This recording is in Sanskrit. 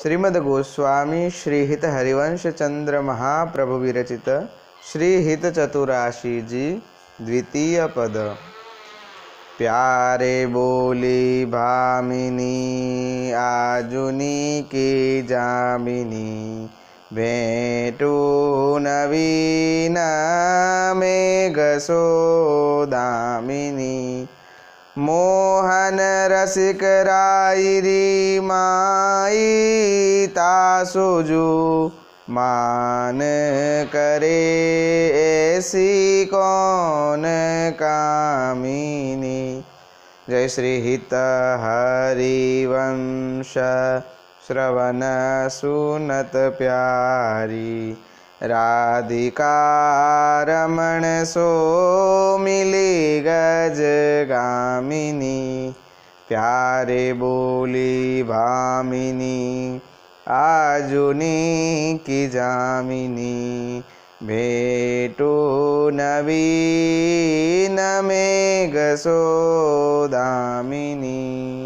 श्रीमद्गोस्वामी श्रीहितहरिवंशचन्द्रमहाप्रभुविरचित द्वितीय द्वितीयपद प्यारे भामिनी आजुनी के जामिनि भेटू नवीन मे रसिक मोहनरसिकरायिरि मा आई तासुजू मान करे ऐसी कौन कामिनी जय श्री हित हरिवंश श्रवण सुनत प्यारी राधिका रमण सो मिली गज गामिनी प्यारे बोली भामिनी आजुनी कि जामिनी भेटो नवी न गसो दामिनी